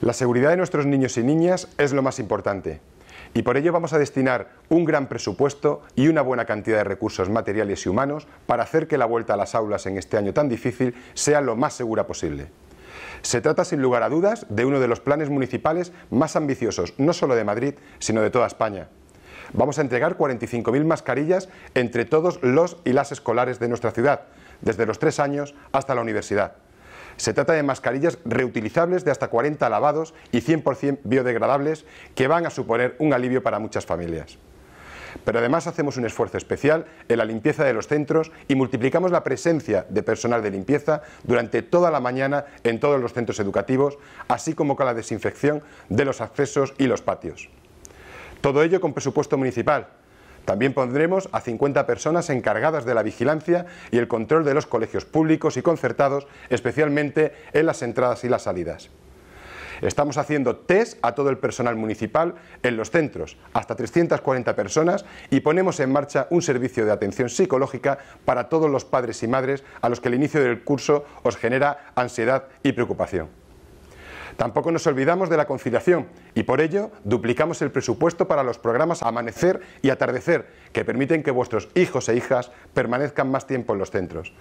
La seguridad de nuestros niños y niñas es lo más importante y por ello vamos a destinar un gran presupuesto y una buena cantidad de recursos materiales y humanos para hacer que la vuelta a las aulas en este año tan difícil sea lo más segura posible. Se trata sin lugar a dudas de uno de los planes municipales más ambiciosos, no solo de Madrid, sino de toda España. Vamos a entregar 45.000 mascarillas entre todos los y las escolares de nuestra ciudad, desde los tres años hasta la universidad. Se trata de mascarillas reutilizables de hasta 40 lavados y 100% biodegradables que van a suponer un alivio para muchas familias. Pero además hacemos un esfuerzo especial en la limpieza de los centros y multiplicamos la presencia de personal de limpieza durante toda la mañana en todos los centros educativos, así como con la desinfección de los accesos y los patios. Todo ello con presupuesto municipal, también pondremos a 50 personas encargadas de la vigilancia y el control de los colegios públicos y concertados, especialmente en las entradas y las salidas. Estamos haciendo test a todo el personal municipal en los centros, hasta 340 personas, y ponemos en marcha un servicio de atención psicológica para todos los padres y madres a los que el inicio del curso os genera ansiedad y preocupación. Tampoco nos olvidamos de la conciliación y por ello duplicamos el presupuesto para los programas Amanecer y Atardecer, que permiten que vuestros hijos e hijas permanezcan más tiempo en los centros.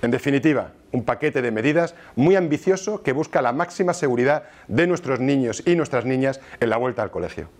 En definitiva, un paquete de medidas muy ambicioso que busca la máxima seguridad de nuestros niños y nuestras niñas en la vuelta al colegio.